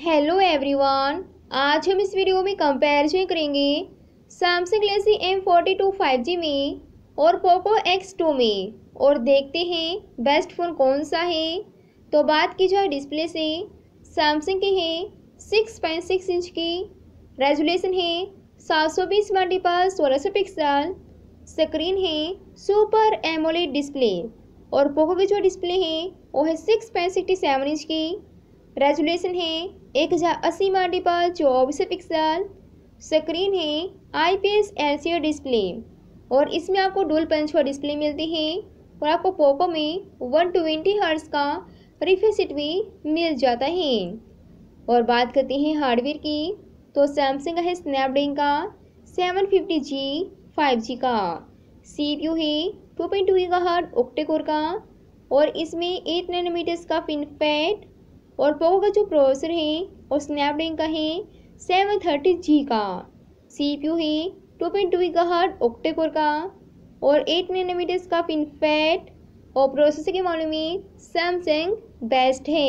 hello everyone आज हम इस वीडियो में कंपैरिजन करेंगे Samsung Galaxy M forty two five G में और पोको एक्स टू में और देखते हैं बेस्ट फ़ोन कौन सा है तो बात की जाए डिस्प्ले से सैमसंग के हैं सिक्स पॉइंट सिक्स इंच की रेजुलेशन है सात सौ बीस मल्टीपल सोलह सौ पिक्सल स्क्रीन है सुपर एमोलेड डिस्प्ले और पोको की जो डिस्प्ले है वो है six point sixty seven inch की रेजुलेशन है एक हज़ार अस्सी मार्टी पर चौबीस पिक्सल स्क्रीन है I P S L display और इसमें आपको डुल पंच का डिस्प्ले मिलती है और आपको पोको में वन ट्वेंटी हर्ट्स का रिफ्रेश भी मिल जाता है और बात करते हैं हार्डवेयर की तो सैमसंग है स्नैपड्रैगन का seven fifty G five G का सी पी यू है टू पॉइंट टू का हर्ट ओक्टेकोर का और इसमें एट नैनोमीटर्स का फिनफैट और पोको का जो प्रोसेसर है और स्नैपड्रैगन का है सेवन थर्टी जी का सी पी यू है टू पॉइंट टू का हर्ट ऑक्टेकोर का और एट नैनोमीटर्स का फिनफैट और प्रोसेसर के मामले में सैमसंग बेस्ट है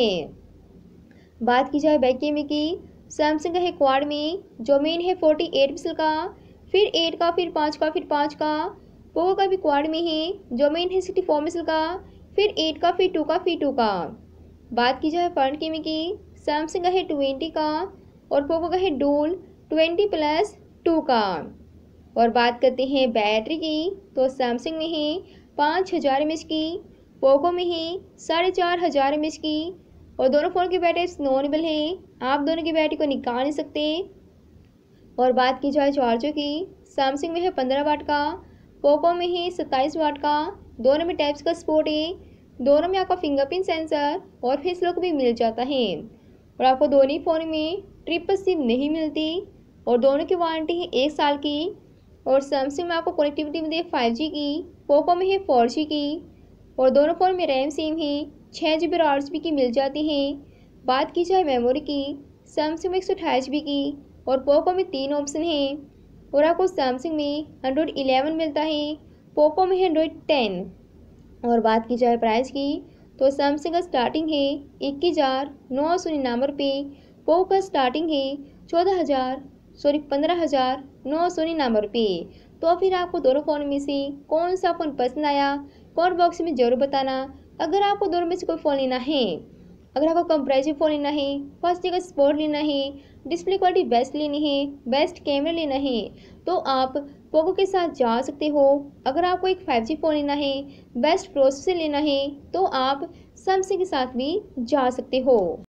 बात की जाए बैक कैमरे की सैमसंग का है क्वाड में जो मेन है फोर्टी एट पिक्सल का फिर एट का फिर पाँच का फिर पाँच का पोको का भी क्वाड में है जो मेन है सिक्सटी फोर पिक्सल का फिर एट का फिर टू का फिर टू का बात की जाए फर्न किमी की सैमसंग का है ट्वेंटी का और पोको का है डोल ट्वेंटी प्लस टू का और बात करते हैं बैटरी की तो सैमसंग में है पाँच हज़ार एम की पोको में है साढ़े चार हज़ार एम की और दोनों फ़ोन की बैटरी नॉर्मल है आप दोनों की बैटरी को निकाल नहीं सकते और बात की जाए चार्जर की सैमसंग में है पंद्रह वाट का पोको में है सत्ताईस वाट का दोनों में टाइप्स का सपोर्ट है दोनों में आपका फिंगरप्रिंट सेंसर और फेस लॉक भी मिल जाता है और आपको दोनों ही फ़ोन में ट्रिपल सिम नहीं मिलती और दोनों की वारंटी है एक साल की और सैमसंग में आपको कनेक्टिविटी मिलती है फाइव जी की पोको में है फोर जी की और दोनों फ़ोन में रैम सिम है छः जी बी और आठ जी बी की मिल जाती है बात की जाए मेमोरी की सैमसंग में एक सौ अठाईस जी बी की और पोको में तीन ऑप्शन हैं और आपको सैमसंग में एंड्रॉयड इलेवन मिलता है पोको में एंड्रॉयड टेन और बात की जाए प्राइस की तो सैमसंग का स्टार्टिंग है इक्कीस हज़ार नौ सौ निन्यानवे रुपये पोको का स्टार्टिंग है चौदह हज़ार सॉरी पंद्रह हज़ार नौ सौ निन्यानवे रुपये तो फिर आपको दोनों फ़ोन में से कौन सा फ़ोन पसंद आया कमेंट बॉक्स में ज़रूर बताना अगर आपको दोनों में से कोई फ़ोन लेना है अगर आपको कंप्रेसिव फ़ोन लेना है फर्स्ट जगह स्पोर्ट लेना है डिस्प्ले क्वालिटी बेस्ट लेनी है बेस्ट कैमरा लेना है तो आप पोको के साथ जा सकते हो अगर आपको एक फाइव जी फ़ोन लेना है बेस्ट प्रोसेसर लेना है तो आप सैमसंग के साथ भी जा सकते हो